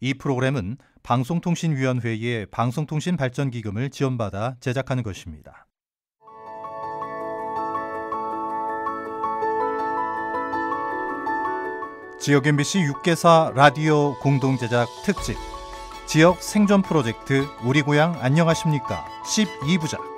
이 프로그램은 방송통신위원회의 방송통신발전기금을 지원받아 제작하는 것입니다. 지역 MBC 6개사 라디오 공동 제작 특집 지역 생존 프로젝트 우리 고향 안녕하십니까 12부작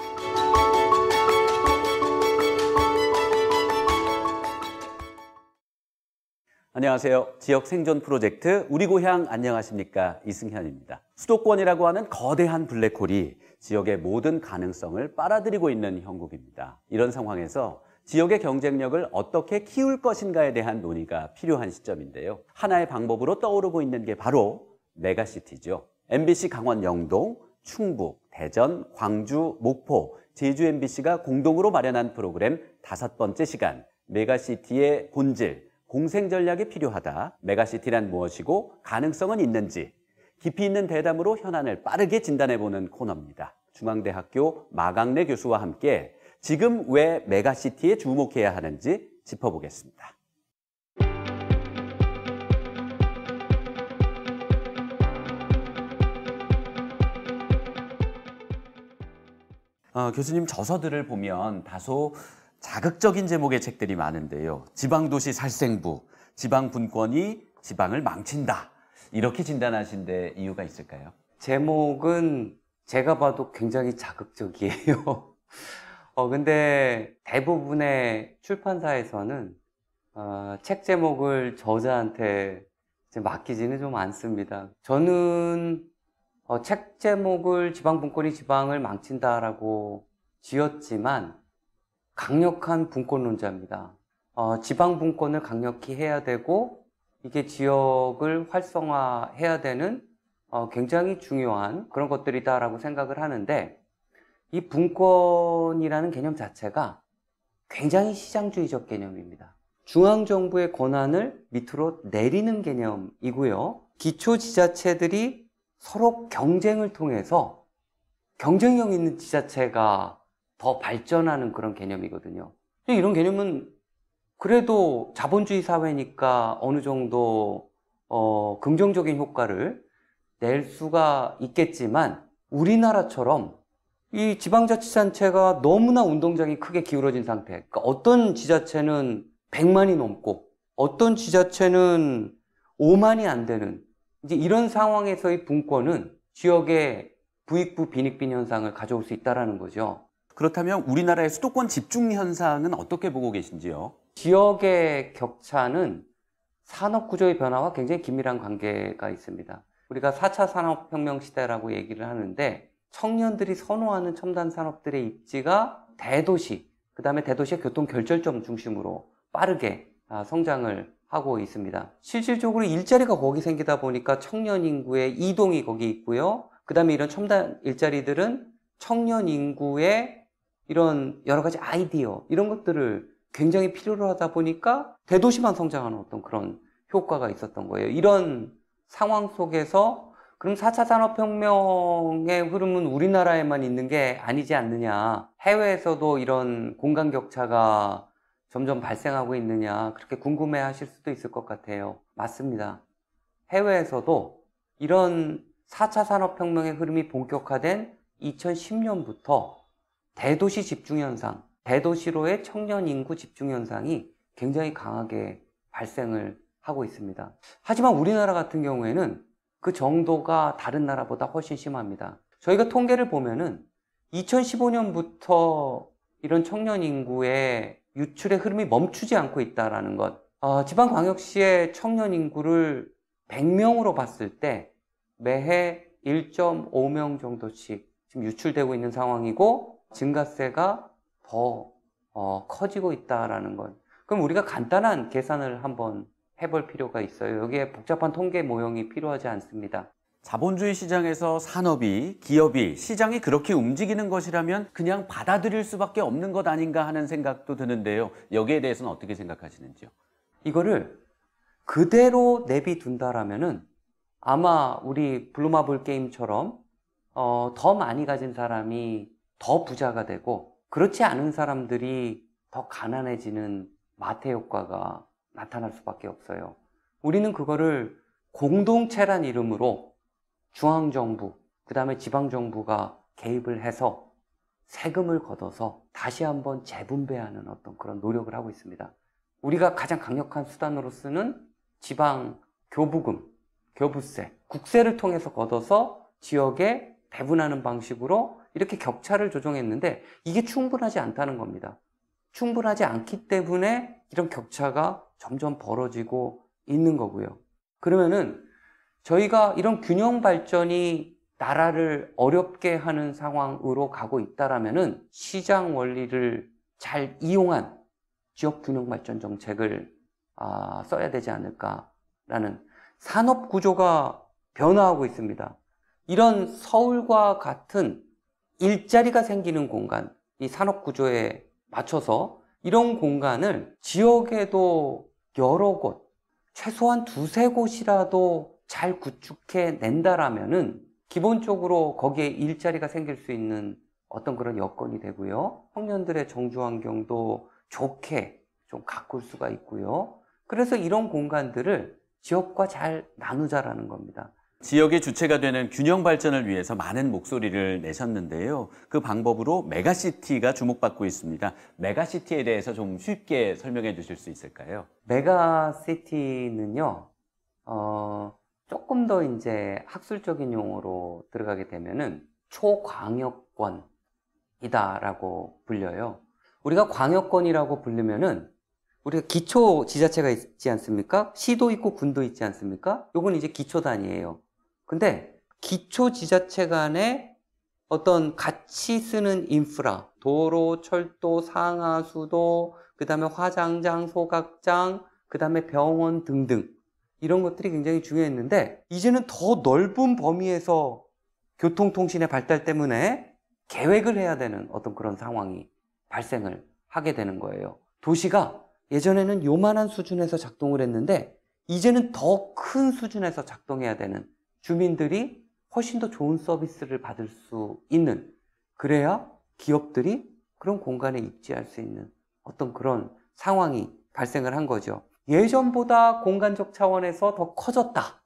안녕하세요. 지역 생존 프로젝트 우리 고향 안녕하십니까 이승현입니다. 수도권이라고 하는 거대한 블랙홀이 지역의 모든 가능성을 빨아들이고 있는 형국입니다. 이런 상황에서 지역의 경쟁력을 어떻게 키울 것인가에 대한 논의가 필요한 시점인데요. 하나의 방법으로 떠오르고 있는 게 바로 메가시티죠. MBC 강원 영동, 충북, 대전, 광주, 목포, 제주 MBC가 공동으로 마련한 프로그램 다섯 번째 시간 메가시티의 본질 공생 전략이 필요하다. 메가시티란 무엇이고 가능성은 있는지 깊이 있는 대담으로 현안을 빠르게 진단해보는 코너입니다. 중앙대학교 마강래 교수와 함께 지금 왜 메가시티에 주목해야 하는지 짚어보겠습니다. 어, 교수님 저서들을 보면 다소 자극적인 제목의 책들이 많은데요. 지방도시 살생부, 지방분권이 지방을 망친다. 이렇게 진단하신 데 이유가 있을까요? 제목은 제가 봐도 굉장히 자극적이에요. 어, 근데 대부분의 출판사에서는 어, 책 제목을 저자한테 맡기지는 좀 않습니다. 저는 어, 책 제목을 지방분권이 지방을 망친다라고 지었지만 강력한 분권론자입니다. 어, 지방 분권을 강력히 해야 되고 이게 지역을 활성화해야 되는 어, 굉장히 중요한 그런 것들이다라고 생각을 하는데 이 분권이라는 개념 자체가 굉장히 시장주의적 개념입니다. 중앙정부의 권한을 밑으로 내리는 개념이고요. 기초 지자체들이 서로 경쟁을 통해서 경쟁력 있는 지자체가 더 발전하는 그런 개념이거든요. 이런 개념은 그래도 자본주의 사회니까 어느 정도 어, 긍정적인 효과를 낼 수가 있겠지만 우리나라처럼 이 지방자치단체가 너무나 운동장이 크게 기울어진 상태. 그러니까 어떤 지자체는 100만이 넘고 어떤 지자체는 5만이 안 되는 이제 이런 상황에서의 분권은 지역의 부익부 빈익빈 현상을 가져올 수 있다라는 거죠. 그렇다면 우리나라의 수도권 집중 현상은 어떻게 보고 계신지요? 지역의 격차는 산업 구조의 변화와 굉장히 긴밀한 관계가 있습니다. 우리가 4차 산업혁명 시대라고 얘기를 하는데 청년들이 선호하는 첨단 산업들의 입지가 대도시, 그 다음에 대도시의 교통 결절점 중심으로 빠르게 아, 성장을 하고 있습니다. 실질적으로 일자리가 거기 생기다 보니까 청년 인구의 이동이 거기 있고요. 그 다음에 이런 첨단 일자리들은 청년 인구의 이런 여러 가지 아이디어 이런 것들을 굉장히 필요로 하다 보니까 대도시만 성장하는 어떤 그런 효과가 있었던 거예요. 이런 상황 속에서 그럼 4차 산업혁명의 흐름은 우리나라에만 있는 게 아니지 않느냐. 해외에서도 이런 공간 격차가 점점 발생하고 있느냐. 그렇게 궁금해 하실 수도 있을 것 같아요. 맞습니다. 해외에서도 이런 4차 산업혁명의 흐름이 본격화된 2010년부터 대도시 집중현상, 대도시로의 청년 인구 집중현상이 굉장히 강하게 발생을 하고 있습니다. 하지만 우리나라 같은 경우에는 그 정도가 다른 나라보다 훨씬 심합니다. 저희가 통계를 보면은 2015년부터 이런 청년 인구의 유출의 흐름이 멈추지 않고 있다라는 것. 어, 지방광역시의 청년 인구를 100명으로 봤을 때 매해 1.5명 정도씩 지금 유출되고 있는 상황이고 증가세가 더 어, 커지고 있다라는 것. 그럼 우리가 간단한 계산을 한번 해볼 필요가 있어요. 여기에 복잡한 통계 모형이 필요하지 않습니다. 자본주의 시장에서 산업이, 기업이, 시장이 그렇게 움직이는 것이라면 그냥 받아들일 수밖에 없는 것 아닌가 하는 생각도 드는데요. 여기에 대해서는 어떻게 생각하시는지요? 이거를 그대로 내비둔다라면은 아마 우리 블루마블 게임처럼 어, 더 많이 가진 사람이 더 부자가 되고 그렇지 않은 사람들이 더 가난해지는 마태 효과가 나타날 수밖에 없어요. 우리는 그거를 공동체란 이름으로 중앙정부, 그 다음에 지방정부가 개입을 해서 세금을 걷어서 다시 한번 재분배하는 어떤 그런 노력을 하고 있습니다. 우리가 가장 강력한 수단으로 쓰는 지방 교부금, 교부세, 국세를 통해서 걷어서 지역에 배분하는 방식으로 이렇게 격차를 조정했는데 이게 충분하지 않다는 겁니다. 충분하지 않기 때문에 이런 격차가 점점 벌어지고 있는 거고요. 그러면은 저희가 이런 균형 발전이 나라를 어렵게 하는 상황으로 가고 있다라면은 시장 원리를 잘 이용한 지역 균형 발전 정책을 아, 써야 되지 않을까라는 산업 구조가 변화하고 있습니다. 이런 서울과 같은 일자리가 생기는 공간, 이 산업 구조에 맞춰서 이런 공간을 지역에도 여러 곳, 최소한 두세 곳이라도 잘 구축해 낸다라면은 기본적으로 거기에 일자리가 생길 수 있는 어떤 그런 여건이 되고요. 청년들의 정주 환경도 좋게 좀 가꿀 수가 있고요. 그래서 이런 공간들을 지역과 잘 나누자라는 겁니다. 지역의 주체가 되는 균형 발전을 위해서 많은 목소리를 내셨는데요. 그 방법으로 메가시티가 주목받고 있습니다. 메가시티에 대해서 좀 쉽게 설명해 주실 수 있을까요? 메가시티는요, 어, 조금 더 이제 학술적인 용어로 들어가게 되면은 초광역권이다라고 불려요. 우리가 광역권이라고 불리면은 우리가 기초 지자체가 있지 않습니까? 시도 있고 군도 있지 않습니까? 요건 이제 기초 단위예요. 근데 기초 지자체 간에 어떤 같이 쓰는 인프라, 도로, 철도, 상하수도, 그 다음에 화장장, 소각장, 그 다음에 병원 등등 이런 것들이 굉장히 중요했는데 이제는 더 넓은 범위에서 교통통신의 발달 때문에 계획을 해야 되는 어떤 그런 상황이 발생을 하게 되는 거예요. 도시가 예전에는 요만한 수준에서 작동을 했는데 이제는 더 큰 수준에서 작동해야 되는 주민들이 훨씬 더 좋은 서비스를 받을 수 있는 그래야 기업들이 그런 공간에 입지할 수 있는 어떤 그런 상황이 발생을 한 거죠. 예전보다 공간적 차원에서 더 커졌다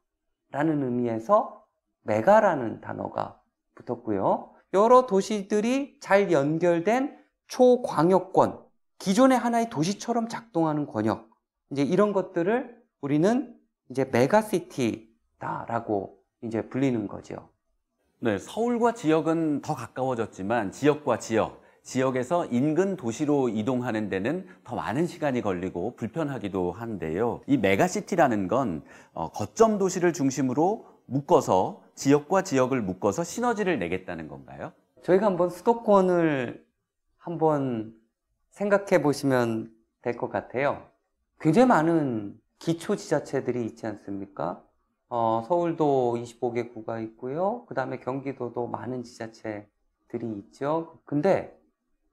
라는 의미에서 메가라는 단어가 붙었고요. 여러 도시들이 잘 연결된 초광역권, 기존의 하나의 도시처럼 작동하는 권역, 이제 이런 것들을 우리는 이제 메가시티다라고 이제 불리는 거죠. 네, 서울과 지역은 더 가까워졌지만 지역과 지역, 지역에서 인근 도시로 이동하는 데는 더 많은 시간이 걸리고 불편하기도 한데요. 이 메가시티라는 건 어, 거점 도시를 중심으로 묶어서 지역과 지역을 묶어서 시너지를 내겠다는 건가요? 저희가 한번 수도권을 한번 생각해 보시면 될 것 같아요. 굉장히 많은 기초 지자체들이 있지 않습니까? 어, 서울도 25개 구가 있고요. 그 다음에 경기도도 많은 지자체들이 있죠. 근데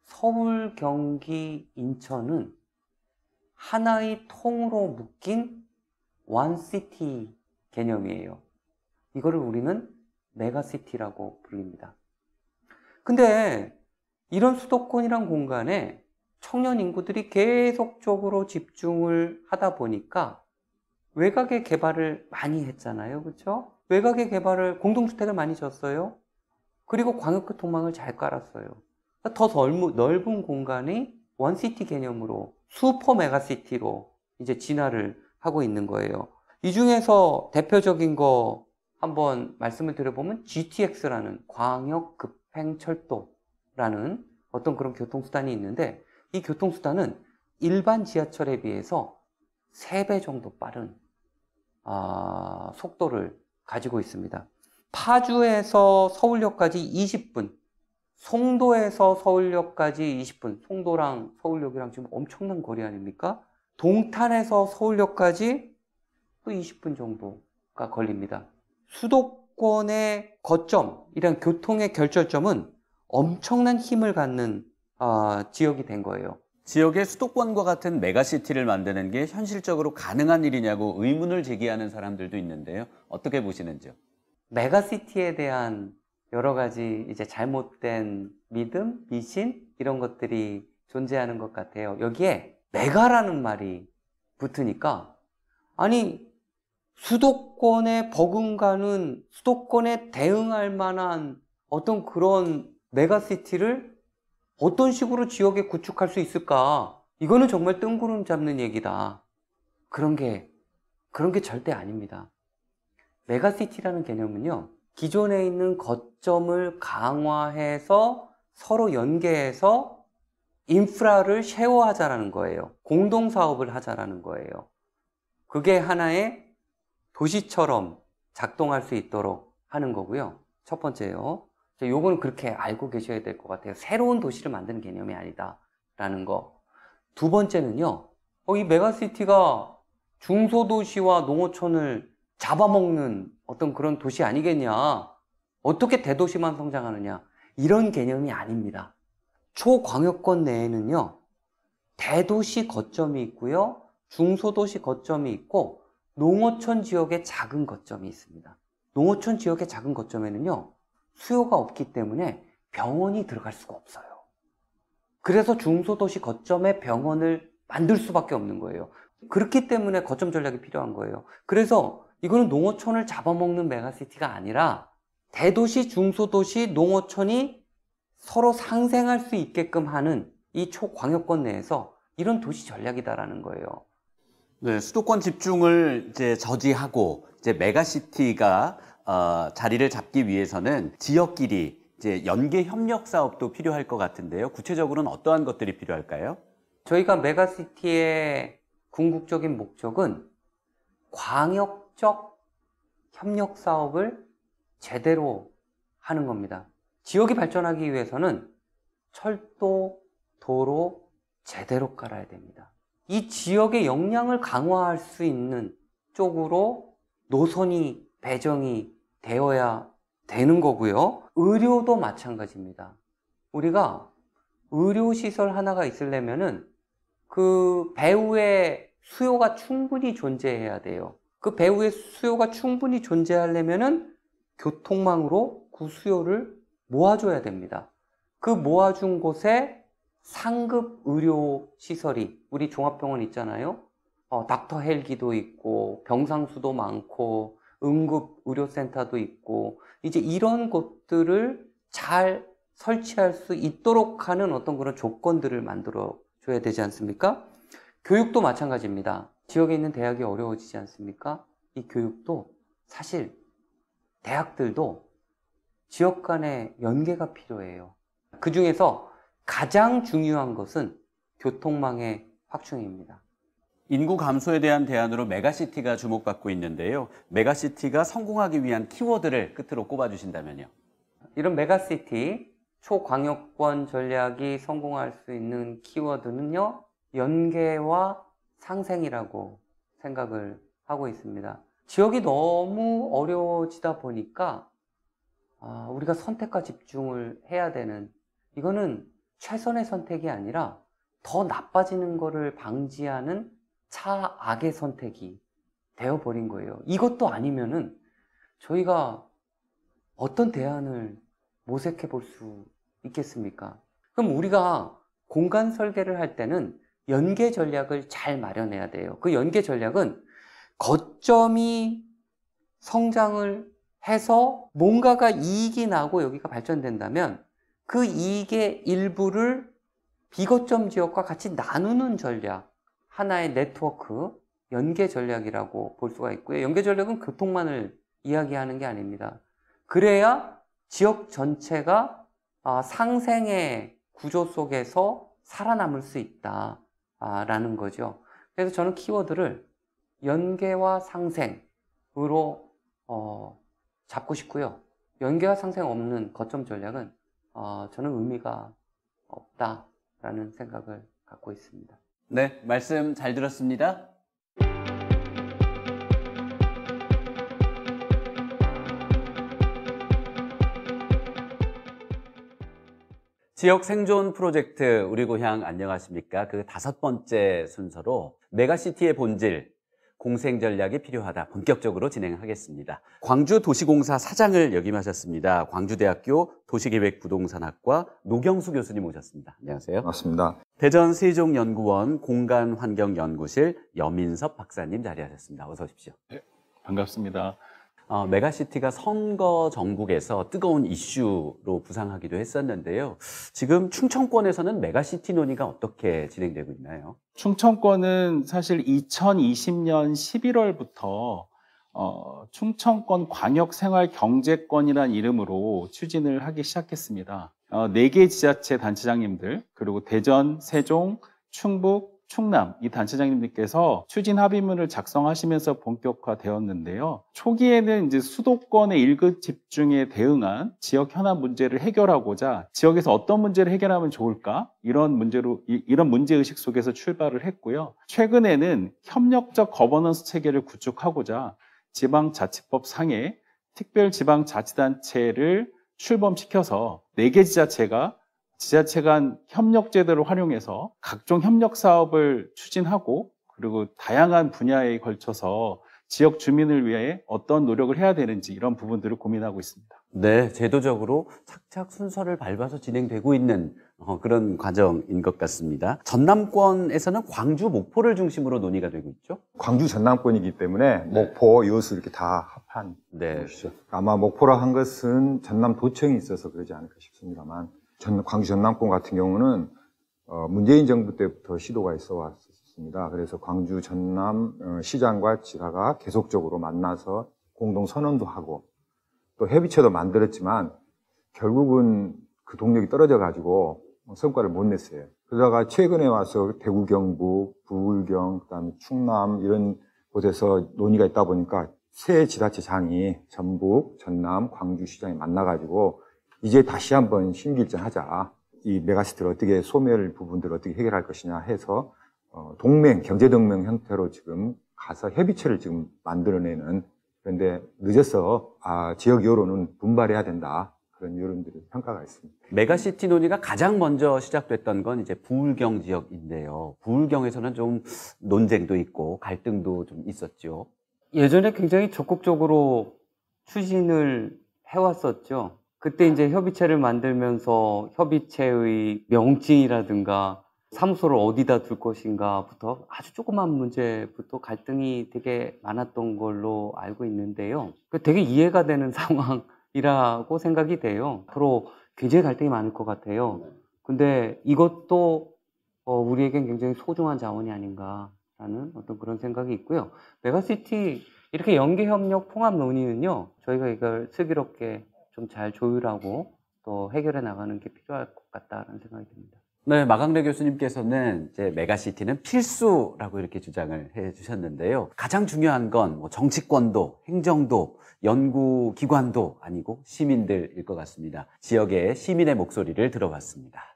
서울, 경기, 인천은 하나의 통으로 묶인 원시티 개념이에요. 이거를 우리는 메가시티라고 불립니다. 근데 이런 수도권이란 공간에 청년 인구들이 계속적으로 집중을 하다 보니까 외곽에 개발을 많이 했잖아요. 그렇죠? 외곽에 개발을 공동주택을 많이 졌어요. 그리고 광역교 통망을 잘 깔았어요. 그러니까 더 넓은 공간이 원시티 개념으로 슈퍼 메가시티로 이제 진화를 하고 있는 거예요. 이 중에서 대표적인 거 한번 말씀을 드려보면 GTX라는 광역 급행 철도라는 어떤 그런 교통수단이 있는데 이 교통수단은 일반 지하철에 비해서 3배 정도 빠른 아, 속도를 가지고 있습니다. 파주에서 서울역까지 20분, 송도에서 서울역까지 20분, 송도랑 서울역이랑 지금 엄청난 거리 아닙니까? 동탄에서 서울역까지 또 20분 정도가 걸립니다. 수도권의 거점, 이런 교통의 결절점은 엄청난 힘을 갖는 어, 지역이 된 거예요. 지역의 수도권과 같은 메가시티를 만드는 게 현실적으로 가능한 일이냐고 의문을 제기하는 사람들도 있는데요. 어떻게 보시는지요? 메가시티에 대한 여러 가지 이제 잘못된 믿음, 미신 이런 것들이 존재하는 것 같아요. 여기에 메가라는 말이 붙으니까 아니 수도권에 버금가는 수도권에 대응할 만한 어떤 그런 메가시티를 어떤 식으로 지역에 구축할 수 있을까? 이거는 정말 뜬구름 잡는 얘기다. 그런 게, 그런 게 절대 아닙니다. 메가시티라는 개념은요, 기존에 있는 거점을 강화해서 서로 연계해서 인프라를 쉐어하자라는 거예요. 공동사업을 하자라는 거예요. 그게 하나의 도시처럼 작동할 수 있도록 하는 거고요. 첫 번째요. 요거는 그렇게 알고 계셔야 될 것 같아요. 새로운 도시를 만드는 개념이 아니다라는 거. 두 번째는요. 어, 이 메가시티가 중소도시와 농어촌을 잡아먹는 어떤 그런 도시 아니겠냐. 어떻게 대도시만 성장하느냐. 이런 개념이 아닙니다. 초광역권 내에는요. 대도시 거점이 있고요. 중소도시 거점이 있고 농어촌 지역의 작은 거점이 있습니다. 농어촌 지역의 작은 거점에는요. 수요가 없기 때문에 병원이 들어갈 수가 없어요. 그래서 중소도시 거점에 병원을 만들 수밖에 없는 거예요. 그렇기 때문에 거점 전략이 필요한 거예요. 그래서 이거는 농어촌을 잡아먹는 메가시티가 아니라 대도시, 중소도시, 농어촌이 서로 상생할 수 있게끔 하는 이 초광역권 내에서 이런 도시 전략이다라는 거예요. 네, 수도권 집중을 이제 저지하고 이제 메가시티가 어, 자리를 잡기 위해서는 지역끼리 이제 연계 협력 사업도 필요할 것 같은데요. 구체적으로는 어떠한 것들이 필요할까요? 저희가 메가시티의 궁극적인 목적은 광역적 협력 사업을 제대로 하는 겁니다. 지역이 발전하기 위해서는 철도, 도로 제대로 깔아야 됩니다. 이 지역의 역량을 강화할 수 있는 쪽으로 노선이 배정이 되어야 되는 거고요. 의료도 마찬가지입니다. 우리가 의료시설 하나가 있으려면은 그 배우의 수요가 충분히 존재해야 돼요. 그 배우의 수요가 충분히 존재하려면은 교통망으로 그 수요를 모아줘야 됩니다. 그 모아준 곳에 상급 의료 시설이 우리 종합병원 있잖아요. 어, 닥터 헬기도 있고 병상수도 많고 응급 의료센터도 있고 이제 이런 곳들을 잘 설치할 수 있도록 하는 어떤 그런 조건들을 만들어 줘야 되지 않습니까? 교육도 마찬가지입니다. 지역에 있는 대학이 어려워지지 않습니까? 이 교육도 사실 대학들도 지역 간의 연계가 필요해요. 그 중에서 가장 중요한 것은 교통망의 확충입니다. 인구 감소에 대한 대안으로 메가시티가 주목받고 있는데요. 메가시티가 성공하기 위한 키워드를 끝으로 꼽아주신다면요. 이런 메가시티, 초광역권 전략이 성공할 수 있는 키워드는요, 연계와 상생이라고 생각을 하고 있습니다. 지역이 너무 어려워지다 보니까 아, 우리가 선택과 집중을 해야 되는 이거는 최선의 선택이 아니라 더 나빠지는 것을 방지하는 차악의 선택이 되어버린 거예요. 이것도 아니면은 저희가 어떤 대안을 모색해 볼 수 있겠습니까? 그럼 우리가 공간 설계를 할 때는 연계 전략을 잘 마련해야 돼요. 그 연계 전략은 거점이 성장을 해서 뭔가가 이익이 나고 여기가 발전된다면 그 이익의 일부를 비거점 지역과 같이 나누는 전략. 하나의 네트워크 연계 전략이라고 볼 수가 있고요. 연계 전략은 교통만을 이야기하는 게 아닙니다. 그래야 지역 전체가 아, 상생의 구조 속에서 살아남을 수 있다라는 거죠. 그래서 저는 키워드를 연계와 상생으로 어, 잡고 싶고요. 연계와 상생 없는 거점 전략은 어, 저는 의미가 없다라는 생각을 갖고 있습니다. 네, 말씀 잘 들었습니다. 지역 생존 프로젝트 우리 고향 안녕하십니까? 그 다섯 번째 순서로 메가시티의 본질 공생 전략이 필요하다 본격적으로 진행하겠습니다. 광주 도시공사 사장을 역임하셨습니다. 광주대학교 도시계획부동산학과 노경수 교수님 오셨습니다. 안녕하세요. 맞습니다. 대전 세종연구원 공간환경연구실 여민섭 박사님 자리하셨습니다. 어서 오십시오. 네, 반갑습니다. 어, 메가시티가 선거 전국에서 뜨거운 이슈로 부상하기도 했었는데요. 지금 충청권에서는 메가시티 논의가 어떻게 진행되고 있나요? 충청권은 사실 2020년 11월부터 어, 충청권 광역생활경제권이라는 이름으로 추진을 하기 시작했습니다. 어, 4개 지자체 단체장님들, 그리고 대전, 세종, 충북, 충남 이 단체장님들께서 추진 합의문을 작성하시면서 본격화되었는데요. 초기에는 이제 수도권의 일급 집중에 대응한 지역 현안 문제를 해결하고자 지역에서 어떤 문제를 해결하면 좋을까 이런 문제로 이런 문제 의식 속에서 출발을 했고요. 최근에는 협력적 거버넌스 체계를 구축하고자 지방자치법 상에 특별지방자치단체를 출범시켜서 4개 지자체가 지자체 간 협력 제도를 활용해서 각종 협력 사업을 추진하고 그리고 다양한 분야에 걸쳐서 지역 주민을 위해 어떤 노력을 해야 되는지 이런 부분들을 고민하고 있습니다. 네, 제도적으로 착착 순서를 밟아서 진행되고 있는 어, 그런 과정인 것 같습니다. 전남권에서는 광주, 목포를 중심으로 논의가 되고 있죠? 광주 전남권이기 때문에 네. 목포, 이웃을 이렇게 다 합한 네. 것이죠. 아마 목포라 한 것은 전남 도청이 있어서 그러지 않을까 싶습니다만 전, 광주 전남권 같은 경우는 어, 문재인 정부 때부터 시도가 있어 왔습니다. 그래서 광주 전남 어, 시장과 지사가 계속적으로 만나서 공동 선언도 하고 또 협의체도 만들었지만 결국은 그 동력이 떨어져 가지고 성과를 못 냈어요. 그러다가 최근에 와서 대구 경북, 부울경, 그다음 충남 이런 곳에서 논의가 있다 보니까 새 지자체장이 전북, 전남, 광주시장이 만나가지고 이제 다시 한번 심기일전 하자. 이 메가시티를 어떻게 소멸 부분들을 어떻게 해결할 것이냐 해서 어, 동맹, 경제동맹 형태로 지금 가서 협의체를 지금 만들어내는 그런데 늦어서 아, 지역 여론은 분발해야 된다. 그런 여론들의 평가가 있습니다. 메가시티 논의가 가장 먼저 시작됐던 건 이제 부울경 지역인데요. 부울경에서는 좀 논쟁도 있고 갈등도 좀 있었죠. 예전에 굉장히 적극적으로 추진을 해왔었죠. 그때 이제 협의체를 만들면서 협의체의 명칭이라든가 사무소를 어디다 둘 것인가부터 아주 조그만 문제부터 갈등이 되게 많았던 걸로 알고 있는데요. 그 되게 이해가 되는 상황이라고 생각이 돼요. 앞으로 굉장히 갈등이 많을 것 같아요. 근데 이것도 어, 우리에겐 굉장히 소중한 자원이 아닌가라는 어떤 그런 생각이 있고요. 메가시티 이렇게 연계협력 통합 논의는요, 저희가 이걸 슬기롭게 좀잘 조율하고 또 해결해 나가는 게 필요할 것 같다는 생각이 듭니다. 네, 마강래 교수님께서는 이제 메가시티는 필수라고 이렇게 주장을 해 주셨는데요. 가장 중요한 건뭐 정치권도, 행정도, 연구기관도 아니고 시민들일 것 같습니다. 지역의 시민의 목소리를 들어봤습니다.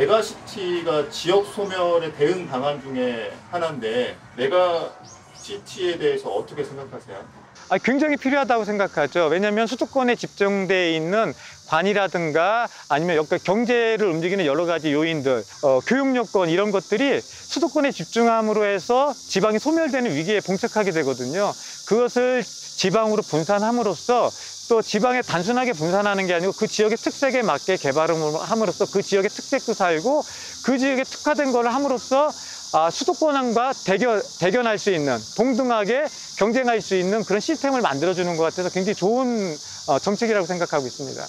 메가시티가 지역 소멸의 대응 방안 중에 하나인데 메가시티에 대해서 어떻게 생각하세요? 아, 굉장히 필요하다고 생각하죠. 왜냐하면 수도권에 집중돼 있는 관이라든가 아니면 여기 경제를 움직이는 여러 가지 요인들, 어, 교육 여건 이런 것들이 수도권에 집중함으로 해서 지방이 소멸되는 위기에 봉착하게 되거든요. 그것을 지방으로 분산함으로써 또 지방에 단순하게 분산하는 게 아니고 그 지역의 특색에 맞게 개발함으로써 그 지역의 특색도 살고 그 지역에 특화된 걸 함으로써 아, 수도권과 대결, 대견할 수 있는 동등하게 경쟁할 수 있는 그런 시스템을 만들어주는 것 같아서 굉장히 좋은 어, 정책이라고 생각하고 있습니다.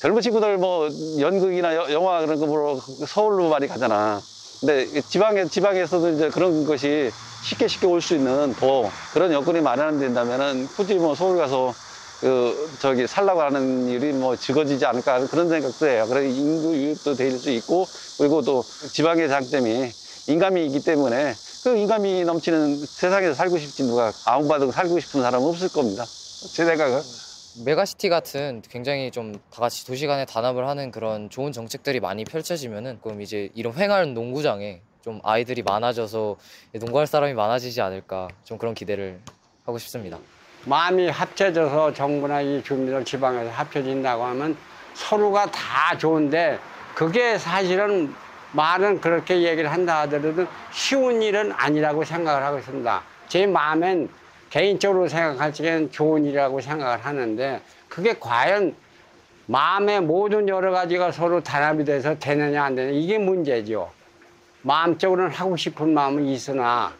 젊은 친구들 뭐 연극이나 여, 영화 그런 거 보러 서울로 많이 가잖아. 근데 지방에, 지방에서도 이제 그런 것이 쉽게 쉽게 올 수 있는 더 그런 여건이 마련된다면은 굳이 뭐 서울 가서 그 저기 살라고 하는 일이 뭐 적어지지 않을까 하는 그런 생각도 해요. 그래서 인구 유입도 될 수 있고 그리고 또 지방의 장점이 인간미이기 때문에 그 인간미 넘치는 세상에서 살고 싶지 누가 아무 받고 살고 싶은 사람은 없을 겁니다. 제 생각은. 메가시티 같은 굉장히 좀 다 같이 도시 간에 단합을 하는 그런 좋은 정책들이 많이 펼쳐지면은 그럼 이제 이런 횡할 농구장에 좀 아이들이 많아져서 농구할 사람이 많아지지 않을까 좀 그런 기대를 하고 싶습니다. 마음이 합쳐져서 정부나 이 주민들 지방에서 합쳐진다고 하면 서로가 다 좋은데 그게 사실은 말은 그렇게 얘기를 한다 하더라도 쉬운 일은 아니라고 생각을 하고 있습니다. 제 마음엔 개인적으로 생각할 적에는 좋은 일이라고 생각을 하는데 그게 과연 마음의 모든 여러 가지가 서로 단합이 돼서 되느냐 안 되느냐 이게 문제죠. 마음적으로는 하고 싶은 마음은 있으나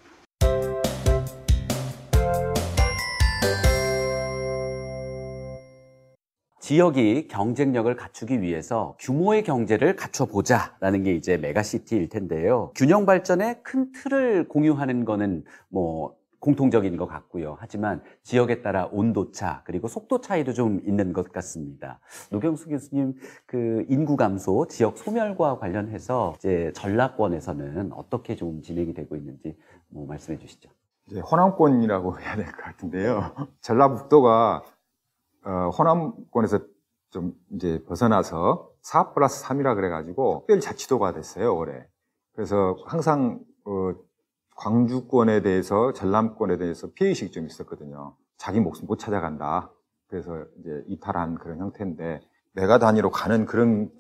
지역이 경쟁력을 갖추기 위해서 규모의 경제를 갖춰보자라는 게 이제 메가시티일 텐데요. 균형 발전의 큰 틀을 공유하는 거는 뭐 공통적인 것 같고요. 하지만 지역에 따라 온도차 그리고 속도 차이도 좀 있는 것 같습니다. 노경수 교수님 그 인구 감소, 지역 소멸과 관련해서 이제 전라권에서는 어떻게 좀 진행이 되고 있는지 뭐 말씀해 주시죠. 이제 호남권이라고 해야 될 것 같은데요. 전라북도가 어, 호남권에서 좀 이제 벗어나서 4 플러스 3이라 그래가지고 특별자치도가 됐어요, 올해. 그래서 항상 어, 광주권에 대해서 전남권에 대해서 피해의식이 좀 있었거든요. 자기 목숨 못 찾아간다. 그래서 이제 이탈한 그런 형태인데 내가 단위로 가는 그런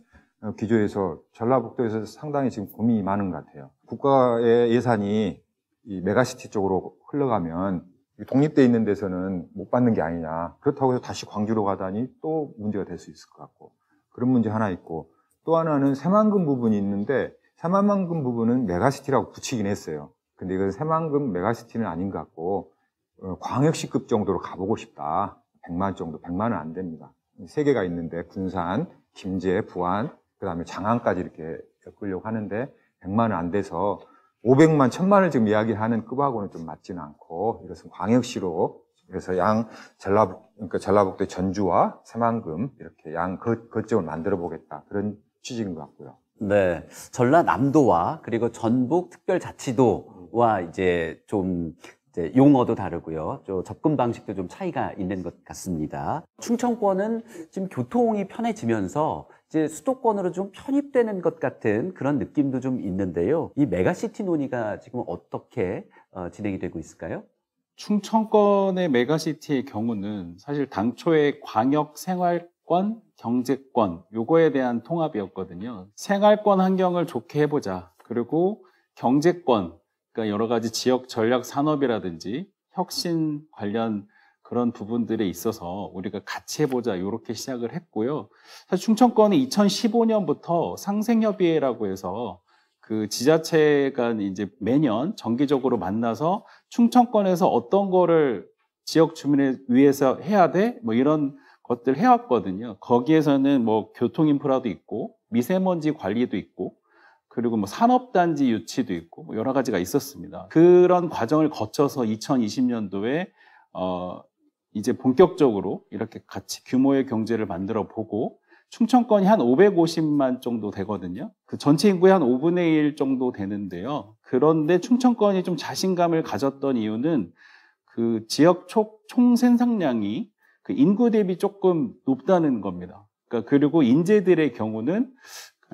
어, 기조에서 전라북도에서 상당히 지금 고민이 많은 것 같아요. 국가의 예산이 이 메가시티 쪽으로 흘러가면 독립돼 있는 데서는 못 받는 게 아니냐. 그렇다고 해서 다시 광주로 가다니 또 문제가 될 수 있을 것 같고. 그런 문제 하나 있고. 또 하나는 새만금 부분이 있는데, 새만금 부분은 메가시티라고 붙이긴 했어요. 근데 이건 새만금 메가시티는 아닌 것 같고, 어, 광역시급 정도로 가보고 싶다. 100만 정도, 100만은 안 됩니다. 세 개가 있는데, 군산, 김제, 부안, 그 다음에 장안까지 이렇게 으려고 하는데, 100만은 안 돼서, 500만, 1000만을 지금 이야기하는 급하고는 좀 맞지는 않고 이것은 광역시로 그래서 양 전라북 그러니까 전라북도 전주와 새만금 이렇게 양 그, 거점을 만들어 보겠다 그런 취지인 것 같고요. 네, 전라남도와 그리고 전북 특별자치도와 이제 좀 이제 용어도 다르고요. 저 접근 방식도 좀 차이가 있는 것 같습니다. 충청권은 지금 교통이 편해지면서 이제 수도권으로 좀 편입되는 것 같은 그런 느낌도 좀 있는데요. 이 메가시티 논의가 지금 어떻게 어, 진행이 되고 있을까요? 충청권의 메가시티의 경우는 사실 당초에 광역 생활권, 경제권 요거에 대한 통합이었거든요. 생활권 환경을 좋게 해보자. 그리고 경제권, 그러니까 여러 가지 지역 전략 산업이라든지 혁신 관련 그런 부분들에 있어서 우리가 같이 해보자 이렇게 시작을 했고요. 사실 충청권이 2015년부터 상생협의회라고 해서 그 지자체가 이제 매년 정기적으로 만나서 충청권에서 어떤 거를 지역 주민을 위해서 해야 돼? 뭐 이런 것들 해왔거든요. 거기에서는 뭐 교통 인프라도 있고 미세먼지 관리도 있고 그리고 뭐 산업단지 유치도 있고 뭐 여러 가지가 있었습니다. 그런 과정을 거쳐서 2020년도에 어, 이제 본격적으로 이렇게 같이 규모의 경제를 만들어 보고 충청권이 한 550만 정도 되거든요. 그 전체 인구의 한 5분의 1 정도 되는데요. 그런데 충청권이 좀 자신감을 가졌던 이유는 그 지역 총 생산량이 그 인구 대비 조금 높다는 겁니다. 그러니까 그리고 인재들의 경우는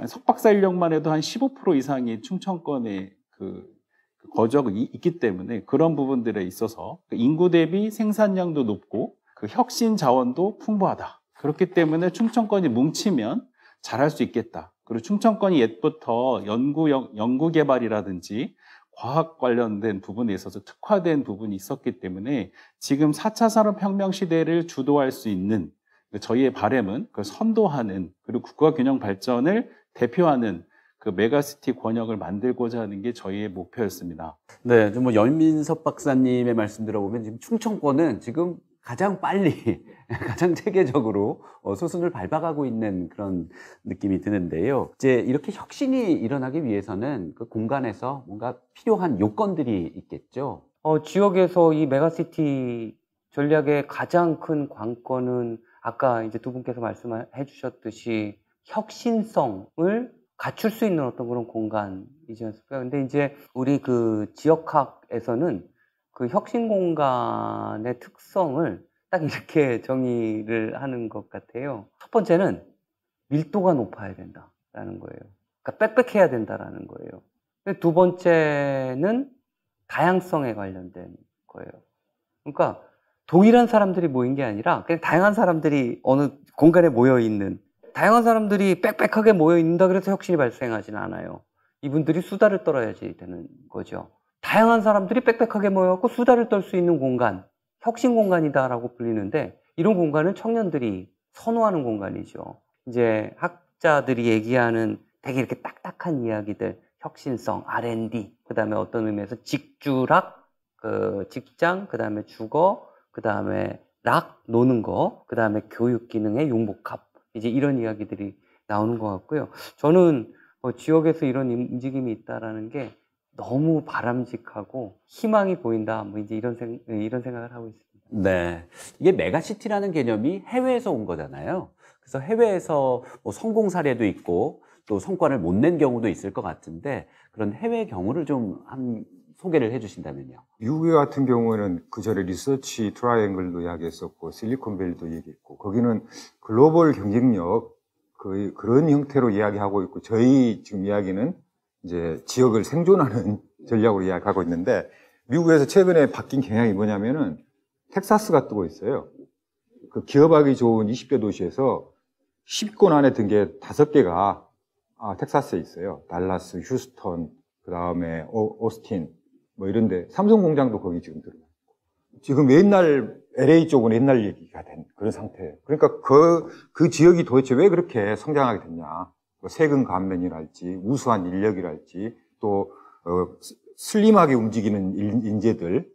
석박사 인력만 해도 한 15% 이상이 충청권의 그그 거적이 있기 때문에 그런 부분들에 있어서 그 인구 대비 생산량도 높고 그 혁신 자원도 풍부하다. 그렇기 때문에 충청권이 뭉치면 잘할 수 있겠다. 그리고 충청권이 옛부터 연구, 연구 개발이라든지 과학 관련된 부분에 있어서 특화된 부분이 있었기 때문에 지금 4차 산업혁명 시대를 주도할 수 있는 저희의 바램은 그 선도하는 그리고 국가균형 발전을 대표하는 그 메가시티 권역을 만들고자 하는 게 저희의 목표였습니다. 네, 뭐 연민섭 박사님의 말씀 들어보면 지금 충청권은 지금 가장 빨리, 가장 체계적으로 어, 소순을 밟아가고 있는 그런 느낌이 드는데요. 이제 이렇게 혁신이 일어나기 위해서는 그 공간에서 뭔가 필요한 요건들이 있겠죠. 어, 지역에서 이 메가시티 전략의 가장 큰 관건은 아까 이제 두 분께서 말씀해 주셨듯이 혁신성을 갖출 수 있는 어떤 그런 공간이지 않습니까? 근데 이제 우리 그 지역학에서는 그 혁신 공간의 특성을 딱 이렇게 정의를 하는 것 같아요. 첫 번째는 밀도가 높아야 된다라는 거예요. 그러니까 빽빽해야 된다라는 거예요. 두 번째는 다양성에 관련된 거예요. 그러니까 동일한 사람들이 모인 게 아니라 그냥 다양한 사람들이 어느 공간에 모여 있는 다양한 사람들이 빽빽하게 모여 있는다 그래서 혁신이 발생하지는 않아요. 이분들이 수다를 떨어야지 되는 거죠. 다양한 사람들이 빽빽하게 모여갖고 수다를 떨 수 있는 공간, 혁신 공간이다라고 불리는데 이런 공간은 청년들이 선호하는 공간이죠. 이제 학자들이 얘기하는 되게 이렇게 딱딱한 이야기들, 혁신성, R&D, 그 다음에 어떤 의미에서 직주락, 그 직장, 그 다음에 주거, 그 다음에 락, 노는 거, 그 다음에 교육 기능의 용복합 이제 이런 이야기들이 나오는 것 같고요. 저는 뭐 지역에서 이런 움직임이 있다라는 게 너무 바람직하고 희망이 보인다. 뭐 이제 이런 생 네, 이런 생각을 하고 있습니다. 네, 이게 메가시티라는 개념이 해외에서 온 거잖아요. 그래서 해외에서 뭐 성공 사례도 있고 또 성과를 못 낸 경우도 있을 것 같은데 그런 해외 경우를 좀한 소개를 해주신다면요. 미국의 같은 경우에는 그 전에 리서치 트라이앵글도 이야기했었고 실리콘밸리도 얘기했고 거기는 글로벌 경쟁력 그 그런 형태로 이야기하고 있고 저희 지금 이야기는 이제 지역을 생존하는 전략으로 이야기하고 있는데 미국에서 최근에 바뀐 경향이 뭐냐면은 텍사스가 뜨고 있어요. 그 기업하기 좋은 20대 도시에서 10권 안에 든 게 5개가 아, 텍사스에 있어요. 달라스, 휴스턴, 그 다음에 어, 오스틴, 뭐 이런데 삼성 공장도 거기 지금 들어가 있고 지금 옛날 LA 쪽은 옛날 얘기가 된 그런 상태예요. 그러니까 그, 그 지역이 도대체 왜 그렇게 성장하게 됐냐. 뭐 세금 감면이랄지, 우수한 인력이랄지, 또, 어, 슬림하게 움직이는 인재들,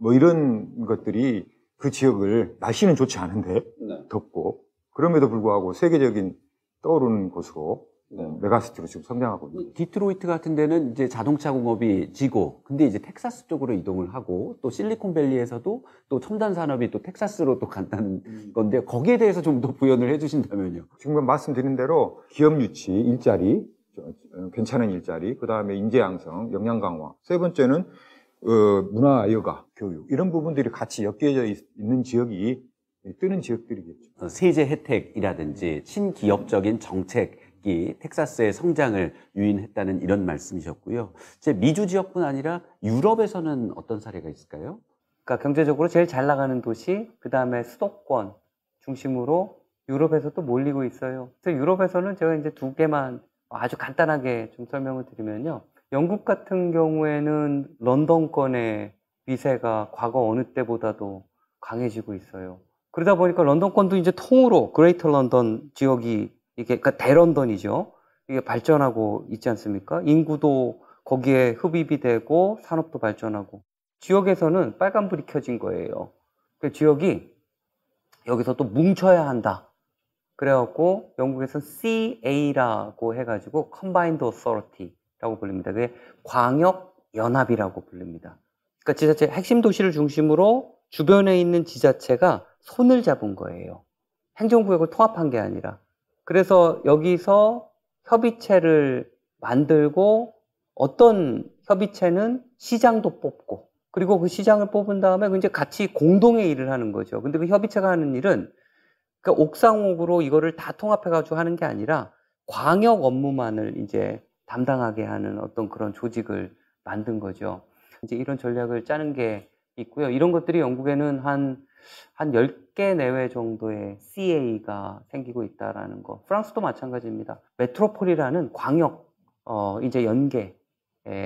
뭐 이런 것들이 그 지역을, 날씨는 좋지 않은데, 네. 덥고, 그럼에도 불구하고 세계적인 떠오르는 곳으로 네. 메가시티로 지금 성장하고 있는. 뭐 디트로이트 같은 데는 이제 자동차 공업이 지고, 근데 이제 텍사스 쪽으로 이동을 하고, 또 실리콘밸리에서도 또 첨단 산업이 또 텍사스로 또 간다는 음. 건데, 거기에 대해서 좀 더 부연을 해주신다면요. 지금 뭐 말씀드린 대로 기업 유치, 일자리, 어, 괜찮은 일자리, 그 다음에 인재 양성, 역량 강화. 세 번째는 어, 문화 여가, 교육 이런 부분들이 같이 엮여져 있, 는 지역이 예, 뜨는 지역들이겠죠. 어, 세제 혜택이라든지 친기업적인 음. 정책 인기, 텍사스의 성장을 유인했다는 이런 말씀이셨고요. 제 미주 지역뿐 아니라 유럽에서는 어떤 사례가 있을까요? 그러니까 경제적으로 제일 잘 나가는 도시, 그 다음에 수도권 중심으로 유럽에서 도 몰리고 있어요. 그래서 유럽에서는 제가 이제 두 개만 아주 간단하게 좀 설명을 드리면요. 영국 같은 경우에는 런던권의 위세가 과거 어느 때보다도 강해지고 있어요. 그러다 보니까 런던권도 이제 통으로 그레이터 런던 지역이 이게 그 대런던이죠. 이게 발전하고 있지 않습니까? 인구도 거기에 흡입이 되고 산업도 발전하고 지역에서는 빨간불이 켜진 거예요. 그 지역이 여기서 또 뭉쳐야 한다. 그래갖고 영국에서는 CA라고 해가지고 Combined Authority라고 불립니다. 그게 광역 연합이라고 불립니다. 그러니까 지자체 핵심 도시를 중심으로 주변에 있는 지자체가 손을 잡은 거예요. 행정구역을 통합한 게 아니라 그래서 여기서 협의체를 만들고 어떤 협의체는 시장도 뽑고 그리고 그 시장을 뽑은 다음에 이제 같이 공동의 일을 하는 거죠. 근데 그 협의체가 하는 일은 그 옥상옥으로 이거를 다 통합해가지고 하는 게 아니라 광역 업무만을 이제 담당하게 하는 어떤 그런 조직을 만든 거죠. 이제 이런 전략을 짜는 게 있고요. 이런 것들이 영국에는 한한 10개 내외 정도의 CA가 생기고 있다라는 거. 프랑스도 마찬가지입니다. 메트로폴이라는 광역, 어, 이제 연계,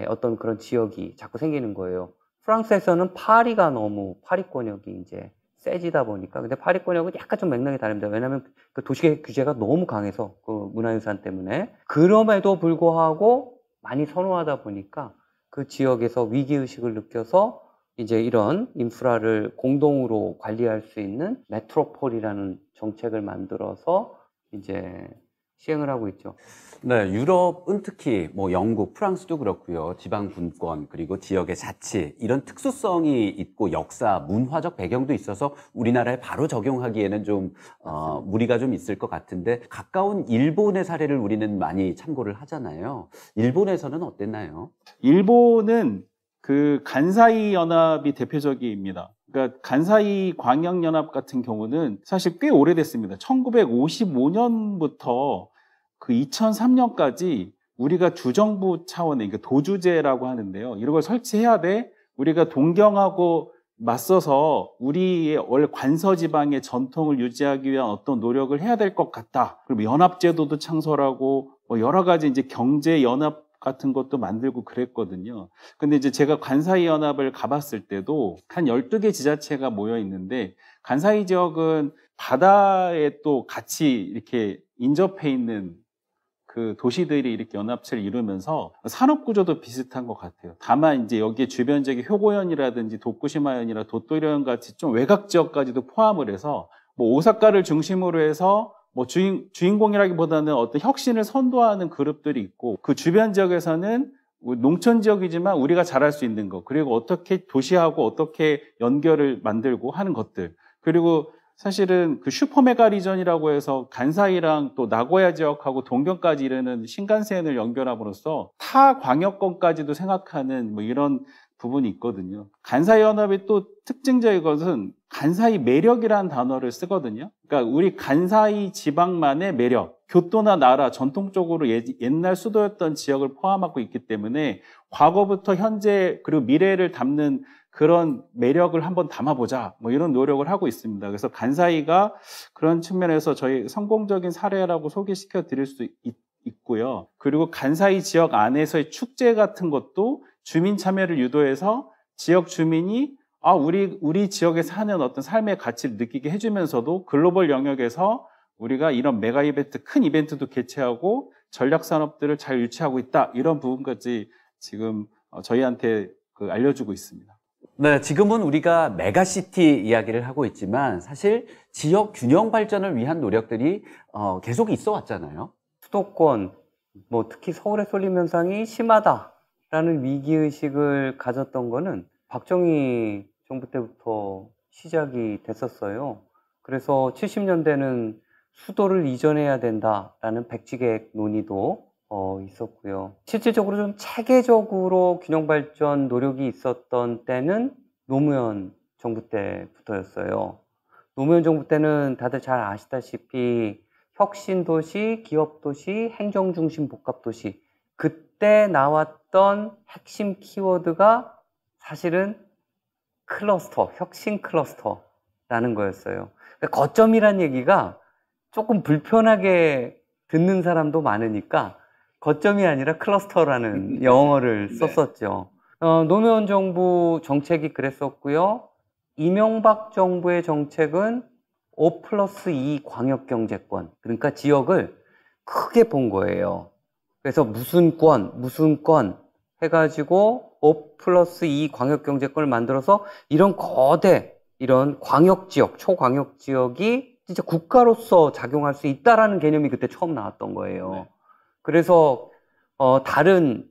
어떤 그런 지역이 자꾸 생기는 거예요. 프랑스에서는 파리가 너무 파리권역이 이제 세지다 보니까 근데 파리권역은 약간 좀 맥락이 다릅니다. 왜냐하면 그 도시 규제가 너무 강해서 그 문화유산 때문에 그럼에도 불구하고 많이 선호하다 보니까 그 지역에서 위기의식을 느껴서 이제 이런 인프라를 공동으로 관리할 수 있는 메트로폴이라는 정책을 만들어서 이제 시행을 하고 있죠. 네, 유럽은 특히 뭐 영국, 프랑스도 그렇고요. 지방 분권 그리고 지역의 자치 이런 특수성이 있고 역사, 문화적 배경도 있어서 우리나라에 바로 적용하기에는 좀 어, 무리가 좀 있을 것 같은데 가까운 일본의 사례를 우리는 많이 참고를 하잖아요. 일본에서는 어땠나요? 일본은 그 간사이 연합이 대표적입니다. 그러니까 간사이 광역 연합 같은 경우는 사실 꽤 오래됐습니다. 1955년부터 그 2003년까지 우리가 주정부 차원의 그 도주제라고 하는데요. 이런 걸 설치해야 돼. 우리가 동경하고 맞서서 우리의 원래 관서 지방의 전통을 유지하기 위한 어떤 노력을 해야 될 것 같다. 그리고 연합제도도 창설하고 뭐 여러 가지 이제 경제 연합 같은 것도 만들고 그랬거든요. 근데 이제 제가 관사위 연합을 가봤을 때도 한 12개 지자체가 모여 있는데 관사위 지역은 바다에 또 같이 이렇게 인접해 있는 그 도시들이 이렇게 연합체를 이루면서 산업 구조도 비슷한 것 같아요. 다만 이제 여기에 주변 지역의 효고현이라든지 도쿠시마현이나 도토리현 같이 좀 외곽 지역까지도 포함을 해서 뭐 오사카를 중심으로 해서 뭐 주인, 주인공이라기보다는 어떤 혁신을 선도하는 그룹들이 있고 그 주변 지역에서는 농촌 지역이지만 우리가 잘할 수 있는 것 그리고 어떻게 도시하고 어떻게 연결을 만들고 하는 것들 그리고 사실은 그 슈퍼메가 리전이라고 해서 간사이랑 또 나고야 지역하고 동경까지 이르는 신간센을 연결함으로써 타 광역권까지도 생각하는 뭐 이런 부분이 있거든요. 간사이 연합이 또 특징적인 것은 간사이 매력이라는 단어를 쓰거든요. 그러니까 우리 간사이 지방만의 매력, 교토나 나라, 전통적으로 옛날 수도였던 지역을 포함하고 있기 때문에 과거부터 현재 그리고 미래를 담는 그런 매력을 한번 담아보자 뭐 이런 노력을 하고 있습니다. 그래서 간사이가 그런 측면에서 저희 성공적인 사례라고 소개시켜 드릴 수 있, 있고요. 그리고 간사이 지역 안에서의 축제 같은 것도 주민 참여를 유도해서 지역 주민이 아, 우리, 우리 지역에 사는 어떤 삶의 가치를 느끼게 해주면서도 글로벌 영역에서 우리가 이런 메가 이벤트, 큰 이벤트도 개최하고 전략 산업들을 잘 유치하고 있다. 이런 부분까지 지금 어, 저희한테 그 알려주고 있습니다. 네, 지금은 우리가 메가시티 이야기를 하고 있지만 사실 지역 균형 발전을 위한 노력들이 어, 계속 있어 왔잖아요. 수도권, 뭐 특히 서울의 쏠림 현상이 심하다라는 위기의식을 가졌던 거는 박정희 정부 때부터 시작이 됐었어요. 그래서 70년대는 수도를 이전해야 된다라는 백지계획 논의도 어, 있었고요. 실질적으로 좀 체계적으로 균형 발전 노력이 있었던 때는 노무현 정부 때부터였어요. 노무현 정부 때는 다들 잘 아시다시피 혁신 도시, 기업 도시, 행정 중심 복합 도시 그때 나왔던 핵심 키워드가 사실은 클러스터, 혁신 클러스터라는 거였어요. 그러니까 거점이란 얘기가 조금 불편하게 듣는 사람도 많으니까 거점이 아니라 클러스터라는 네. 영어를 썼었죠. 어, 노무현 정부 정책이 그랬었고요. 이명박 정부의 정책은 5 플러스 2 e 광역경제권. 그러니까 지역을 크게 본 거예요. 그래서 무슨 권, 무슨 권, 해가지고 5 플러스 2 e 광역경제권을 만들어서 이런 거대 이런 광역지역, 초광역지역이 진짜 국가로서 작용할 수 있다라는 개념이 그때 처음 나왔던 거예요. 네. 그래서 어, 다른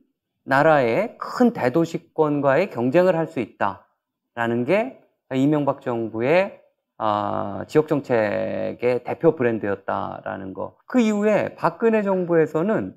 나라의 큰 대도시권과의 경쟁을 할 수 있다라는 게 이명박 정부의 아, 지역 정책의 대표 브랜드였다라는 거. 그 이후에 박근혜 정부에서는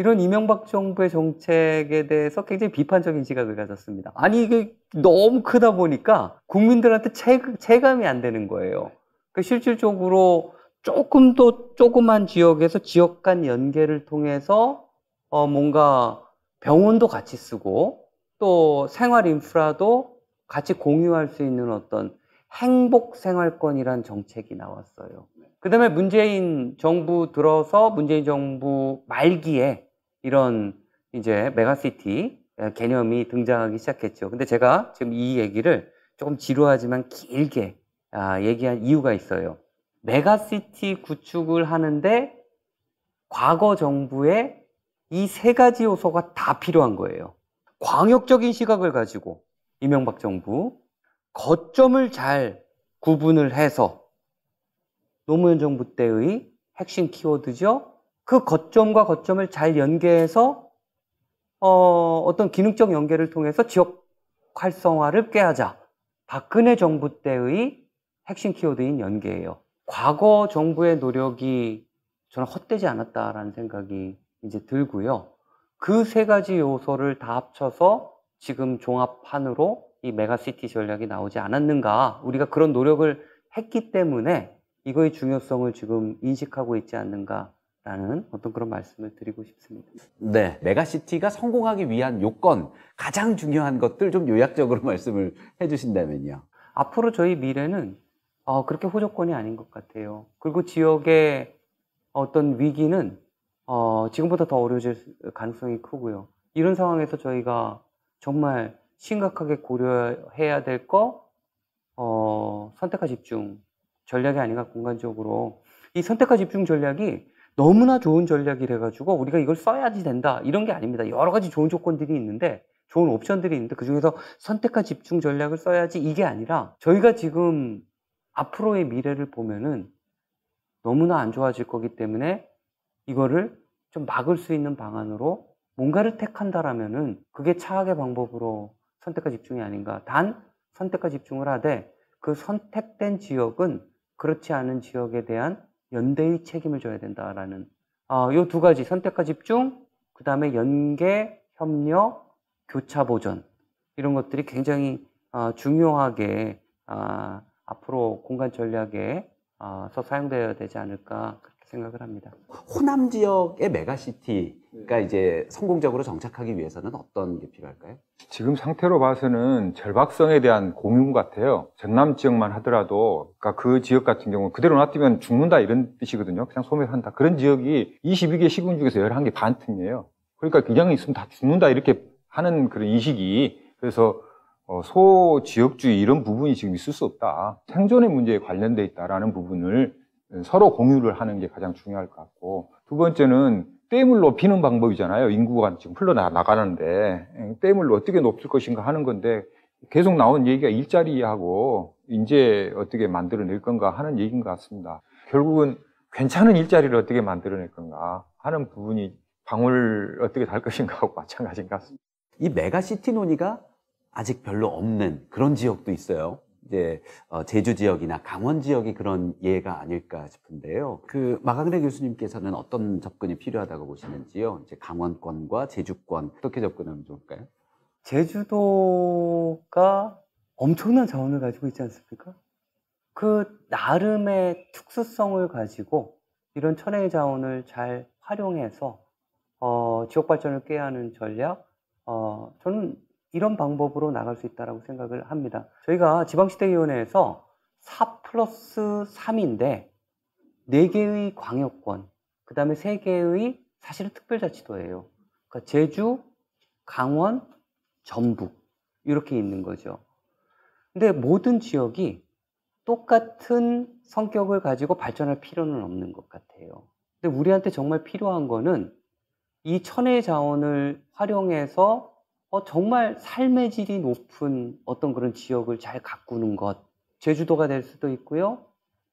이런 이명박 정부의 정책에 대해서 굉장히 비판적인 시각을 가졌습니다. 아니 이게 너무 크다 보니까 국민들한테 체, 체감이 안 되는 거예요. 그 실질적으로 조금 더 조그만 지역에서 지역 간 연계를 통해서 어 뭔가 병원도 같이 쓰고 또 생활 인프라도 같이 공유할 수 있는 어떤 행복 생활권이란 정책이 나왔어요. 그다음에 문재인 정부 들어서 문재인 정부 말기에 이런 이제 메가시티 예, 개념이 등장하기 시작했죠. 근데 제가 지금 이 얘기를 조금 지루하지만 길게 아, 얘기한 이유가 있어요. 메가시티 구축을 하는데 과거 정부의 이 세 가지 요소가 다 필요한 거예요. 광역적인 시각을 가지고 이명박 정부 거점을 잘 구분을 해서 노무현 정부 때의 핵심 키워드죠. 그 거점과 거점을 잘 연계해서 어, 어떤 기능적 연계를 통해서 지역 활성화를 꾀하자. 박근혜 정부 때의 핵심 키워드인 연계예요. 과거 정부의 노력이 저는 헛되지 않았다라는 생각이 이제 들고요. 그 세 가지 요소를 다 합쳐서 지금 종합판으로 이 메가시티 전략이 나오지 않았는가. 우리가 그런 노력을 했기 때문에 이거의 중요성을 지금 인식하고 있지 않는가 라는 어떤 그런 말씀을 드리고 싶습니다. 네. 메가시티가 성공하기 위한 요건, 가장 중요한 것들 좀 요약적으로 말씀을 해 주신다면요. 앞으로 저희 미래는 어, 그렇게 호조건이 아닌 것 같아요. 그리고 지역의 어떤 위기는 어, 지금보다 더 어려워질 가능성이 크고요. 이런 상황에서 저희가 정말 심각하게 고려해야 될 거, 어, 선택과 집중 전략이 아닌가 공간적으로. 이 선택과 집중 전략이 너무나 좋은 전략이래 가지고 우리가 이걸 써야지 된다 이런 게 아닙니다. 여러 가지 좋은 조건들이 있는데 좋은 옵션들이 있는데 그 중에서 선택과 집중 전략을 써야지 이게 아니라 저희가 지금 앞으로의 미래를 보면은 너무나 안 좋아질 거기 때문에 이거를 좀 막을 수 있는 방안으로 뭔가를 택한다라면은 그게 차악의 방법으로 선택과 집중이 아닌가. 단 선택과 집중을 하되 그 선택된 지역은 그렇지 않은 지역에 대한 연대의 책임을 져야 된다라는 아, 요두 가지 선택과 집중, 그 다음에 연계, 협력, 교차 보전 이런 것들이 굉장히 아, 중요하게 아, 앞으로 공간 전략에 아, 서 사용되어야 되지 않을까 생각을 합니다. 호남 지역의 메가시티가 이제 성공적으로 정착하기 위해서는 어떤 게 필요할까요? 지금 상태로 봐서는 절박성에 대한 고민 같아요. 전남 지역만 하더라도 그러니까 그 지역 같은 경우 는 그대로 놔두면 죽는다 이런 뜻이거든요. 그냥 소멸한다. 그런 지역이 22개 시군 중에서 11개 반 틈이에요. 그러니까 그냥 있으면 다 죽는다 이렇게 하는 그런 인식이 그래서 어, 소지역주의 이런 부분이 지금 있을 수 없다. 생존의 문제에 관련돼 있다라는 부분을 서로 공유를 하는 게 가장 중요할 것 같고 두 번째는 떼물로 비는 방법이잖아요. 인구가 지금 흘러나가는데 떼물로 예, 어떻게 높일 것인가 하는 건데 계속 나오는 얘기가 일자리하고 인제 어떻게 만들어낼 건가 하는 얘기인 것 같습니다. 결국은 괜찮은 일자리를 어떻게 만들어낼 건가 하는 부분이 방울 어떻게 달 것인가 하고 마찬가지인 것 같습니다. 이 메가시티 논의가 아직 별로 없는 그런 지역도 있어요. 이제 어, 제주 지역이나 강원 지역이 그런 예가 아닐까 싶은데요. 그 마강래 교수님께서는 어떤 접근이 필요하다고 보시는지요? 이제 강원권과 제주권 어떻게 접근하면 좋을까요? 제주도가 엄청난 자원을 가지고 있지 않습니까? 그 나름의 특수성을 가지고 이런 천혜의 자원을 잘 활용해서 어, 지역 발전을 꾀하는 전략, 어, 저는 이런 방법으로 나갈 수 있다고 라 생각을 합니다. 저희가 지방시대위원회에서 4 플러스 3인데 4개의 광역권, 그 다음에 3개의 사실은 특별자치도예요. 그러니까 제주, 강원, 전북 이렇게 있는 거죠. 근데 모든 지역이 똑같은 성격을 가지고 발전할 필요는 없는 것 같아요. 근데 우리한테 정말 필요한 거는 이 천혜의 자원을 활용해서 어, 정말 삶의 질이 높은 어떤 그런 지역을 잘 가꾸는 것. 제주도가 될 수도 있고요.